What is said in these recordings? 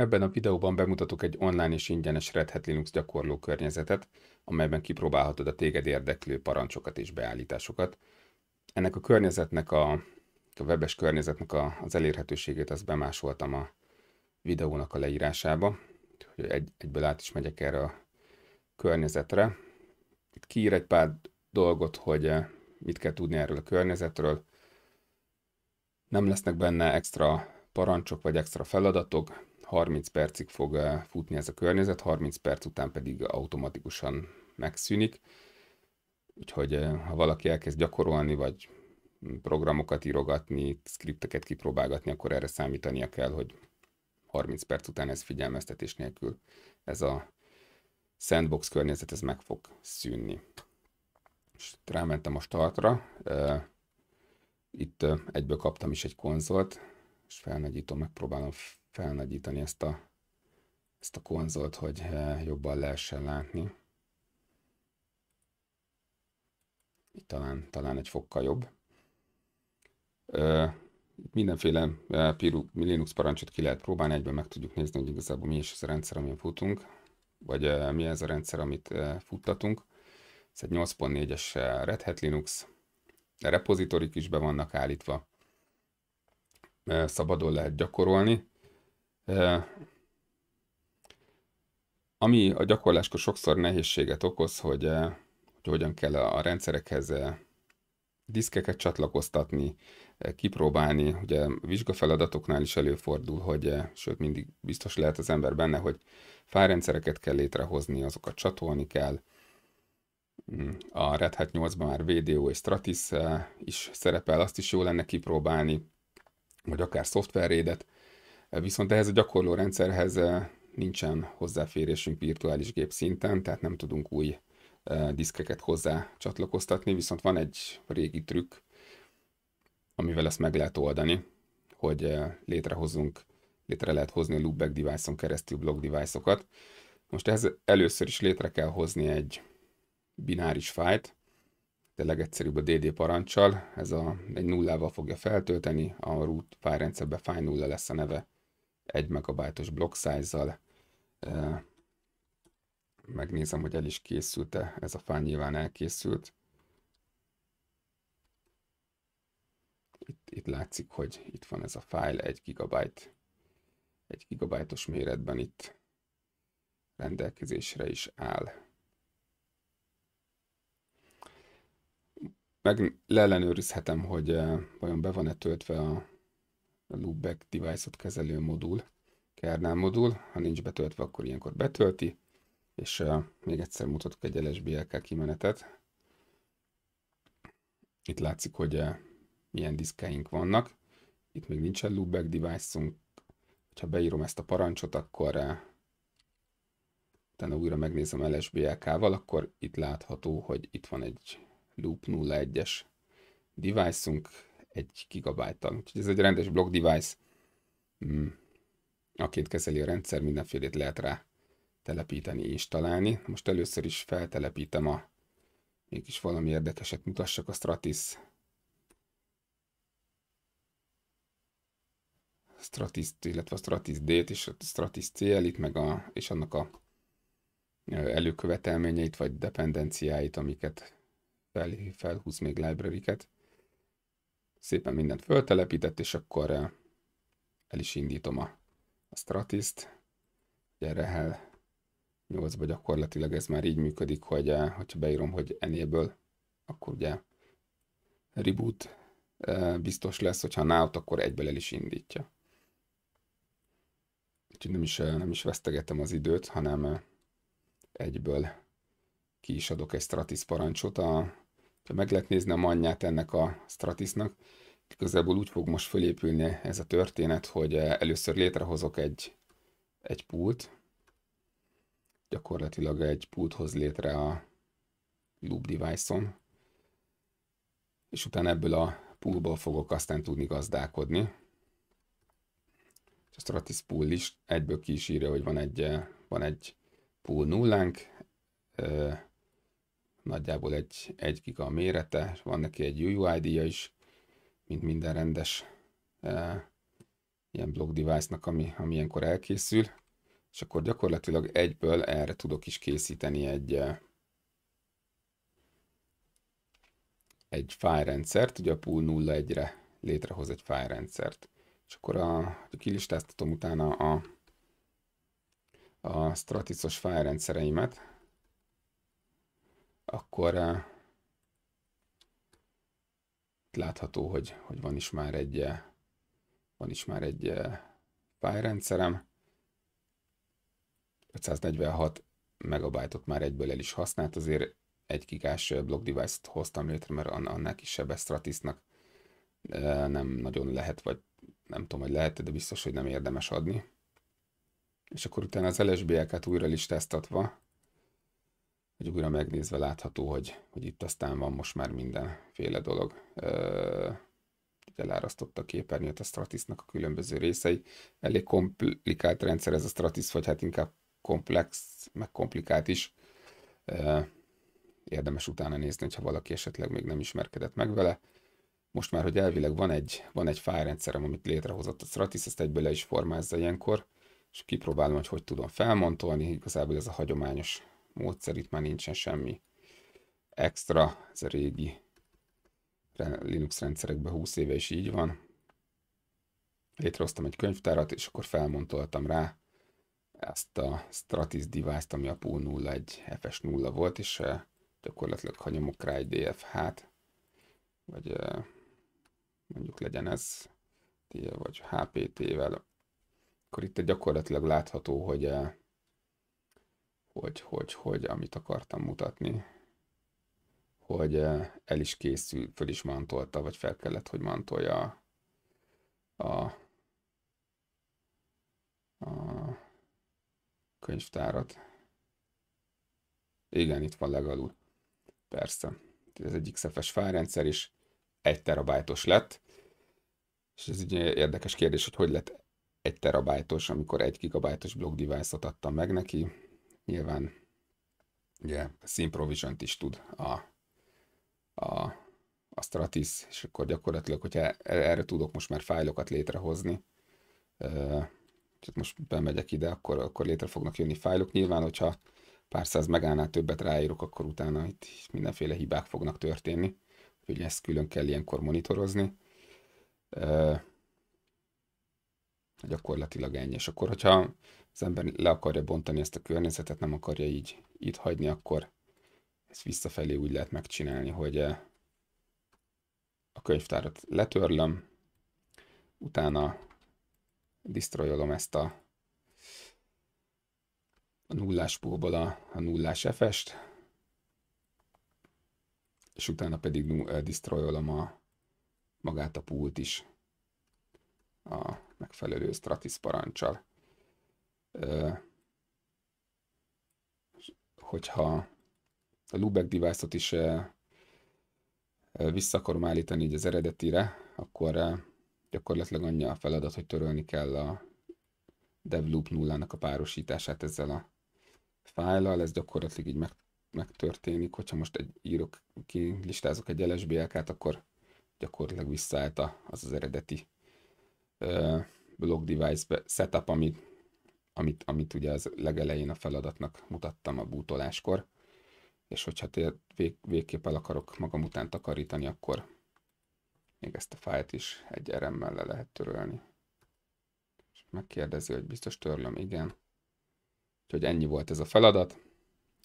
Ebben a videóban bemutatok egy online és ingyenes Red Hat Linux gyakorló környezetet, amelyben kipróbálhatod a téged érdeklő parancsokat és beállításokat. Ennek a környezetnek, a, a webes környezetnek a, az elérhetőségét azt bemásoltam a videónak a leírásába, hogy egy, egyből át is megyek erre a környezetre. Itt kiír egy pár dolgot, hogy eh, mit kell tudni erről a környezetről. Nem lesznek benne extra parancsok vagy extra feladatok, 30 percig fog eh, futni ez a környezet, 30 perc után pedig automatikusan megszűnik. Úgyhogy eh, ha valaki elkezd gyakorolni, vagy programokat írogatni, skripteket kipróbálgatni, akkor erre számítania kell, hogy 30 perc után ez figyelmeztetés nélkül ez a sandbox környezet ez meg fog szűnni. És rámentem a startra, eh, itt egyből kaptam is egy konzolt, és felnagyítom, megpróbálom felnagyítani ezt a, ezt a konzolt, hogy eh, jobban lehessen látni. Itt talán, talán egy fokkal jobb. Ö, mindenféle eh, Piru, Linux parancsot ki lehet próbálni, egyben meg tudjuk nézni, hogy igazából mi is az a rendszer, amin futunk, vagy eh, mi ez a rendszer, amit futtatunk. Ez egy 8.4-es Red Hat Linux, repozitorik is be vannak állítva, szabadon lehet gyakorolni, ami a gyakorláskor sokszor nehézséget okoz, hogy, hogy hogyan kell a rendszerekhez diszkeket csatlakoztatni, kipróbálni, ugye vizsgafeladatoknál is előfordul, hogy sőt mindig biztos lehet az ember benne, hogy fájrendszereket kell létrehozni, azokat csatolni kell. Mm, a Red Hat 8-ban már VDO és Stratis is szerepel, azt is jó lenne kipróbálni, vagy akár szoftverrédet. Viszont ehhez a gyakorló rendszerhez eh, nincsen hozzáférésünk virtuális gép szinten, tehát nem tudunk új eh, diszkeket hozzá csatlakoztatni, viszont van egy régi trükk, amivel ezt meg lehet oldani, hogy eh, létrehozunk, létre lehet hozni a loopback device-on keresztül block device-okat. Most ehhez először is létre kell hozni egy bináris fájt, de legegyszerűbb a DD parancsal, ez a, egy nullával fogja feltölteni, a root fájrendszerben fáj nulla lesz a neve 1 megabájtos block size-zal. Megnézem, hogy el is készült-e, ez a fán nyilván elkészült. Itt, itt látszik, hogy itt van ez a fájl, 1 gigabyte, 1 gigabajtos méretben itt rendelkezésre is áll. Meg leellenőrizhetem, hogy vajon be van-e töltve a a loopback device-ot kezelő modul, kernel modul, ha nincs betöltve, akkor ilyenkor betölti, és uh, még egyszer mutatok egy LSBLK kimenetet. Itt látszik, hogy uh, milyen diszkeink vannak. Itt még nincsen loopback device-unk, ha beírom ezt a parancsot, akkor uh, utána újra megnézem LSBLK-val, akkor itt látható, hogy itt van egy loop 01-es device-unk, egy gigabájttal. Úgyhogy ez egy rendes block device. Mm. Aként kezeli a rendszer, mindenfélét lehet rá telepíteni, installálni. Most először is feltelepítem a mégis valami érdekeset mutassak a Stratis Stratis, illetve a Stratis D-t és a Stratis CL-it, meg a, és annak a előkövetelményeit, vagy dependenciáit, amiket fel, felhúz még library-ket szépen mindent föltelepített, és akkor eh, el is indítom a, a Stratiszt. Gyere el, 8-ba gyakorlatilag ez már így működik, hogy eh, ha beírom, hogy enéből, akkor ugye reboot eh, biztos lesz, hogyha nálad, akkor egyből el is indítja. Úgyhogy nem is, nem is vesztegetem az időt, hanem egyből ki is adok egy Stratis parancsot a, ha meg lehet nézni a manját ennek a Stratisnak. Igazából úgy fog most fölépülni ez a történet, hogy eh, először létrehozok egy, egy pult, gyakorlatilag egy pult hoz létre a loop device-on, és utána ebből a poolból fogok aztán tudni gazdálkodni. És a Stratis pool is egyből kísírja, hogy van egy, eh, van egy pool nullánk, eh, nagyjából egy, egy giga a mérete, van neki egy UUID-ja is, mint minden rendes e, ilyen block device-nak, ami, ami ilyenkor elkészül, és akkor gyakorlatilag egyből erre tudok is készíteni egy, e, egy rendszert, ugye a pool 01-re létrehoz egy rendszert. És akkor a, a kilistáztatom utána a, a file rendszereimet, akkor eh, látható, hogy, hogy van is már egy eh, van is már egy fájrendszerem. Eh, 546 megabajtot már egyből el is használt, azért egy gigás block device-t hoztam létre, mert annál kisebb Stratisnak nem nagyon lehet, vagy nem tudom, hogy lehet, de biztos, hogy nem érdemes adni. És akkor utána az LSBLK-t újra listáztatva, hogy újra megnézve látható, hogy, hogy itt aztán van most már mindenféle dolog. Ö, elárasztotta a képernyőt a Stratisnak a különböző részei. Elég komplikált rendszer ez a Stratis, vagy hát inkább komplex, meg komplikált is. érdemes utána nézni, ha valaki esetleg még nem ismerkedett meg vele. Most már, hogy elvileg van egy, van egy fájrendszerem, amit létrehozott a Stratis, ezt egyből le is formázza ilyenkor, és kipróbálom, hogy hogy tudom felmontolni. Igazából ez a hagyományos módszer, itt már nincsen semmi extra, ez a régi Linux rendszerekben 20 éve is így van. Létrehoztam egy könyvtárat, és akkor felmontoltam rá ezt a Stratis device-t, ami a pool 01 FS0 volt, és eh, gyakorlatilag ha nyomok rá egy DFH-t, vagy eh, mondjuk legyen ez vagy HPT-vel, akkor itt gyakorlatilag látható, hogy eh, hogy, hogy, hogy, amit akartam mutatni, hogy eh, el is készült, föl is mantolta, vagy fel kellett, hogy mantolja a, a, a könyvtárat. Igen, itt van legalul. Persze. Ez egy XFS fájrendszer is egy terabájtos lett. És ez egy érdekes kérdés, hogy hogy lett egy terabájtos, amikor egy gigabájtos blog device-ot adtam meg neki nyilván ugye synprovision is tud a, a, a Stratis, és akkor gyakorlatilag, hogyha e-, erre tudok most már fájlokat létrehozni, csak most bemegyek ide, akkor, akkor létre fognak jönni fájlok. Nyilván, hogyha pár száz megánál többet ráírok, akkor utána itt mindenféle hibák fognak történni, úgyhogy ezt külön kell ilyenkor monitorozni gyakorlatilag ennyi. És akkor, hogyha az ember le akarja bontani ezt a környezetet, nem akarja így itt hagyni, akkor ezt visszafelé úgy lehet megcsinálni, hogy eh, a könyvtárat letörlöm, utána disztrojolom ezt a, a nullás póból a, a nullás efest, és utána pedig eh, disztrojolom a, magát a pult is a megfelelő Stratis parancsal. Hogyha a Lubeck device-ot is vissza akarom állítani így az eredetire, akkor gyakorlatilag annyi a feladat, hogy törölni kell a devloop nullának a párosítását ezzel a fájlal, ez gyakorlatilag így megtörténik, hogyha most egy írok ki, listázok egy LSBLK-t, akkor gyakorlatilag visszaállt az az eredeti blog device setup, amit, amit, amit ugye az legelején a feladatnak mutattam a bútoláskor, és hogyha tér, vég, végképp el akarok magam után takarítani, akkor még ezt a fájt is egy eremmel le lehet törölni. És megkérdezi, hogy biztos törlöm, igen. Úgyhogy ennyi volt ez a feladat.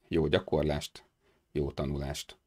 Jó gyakorlást, jó tanulást!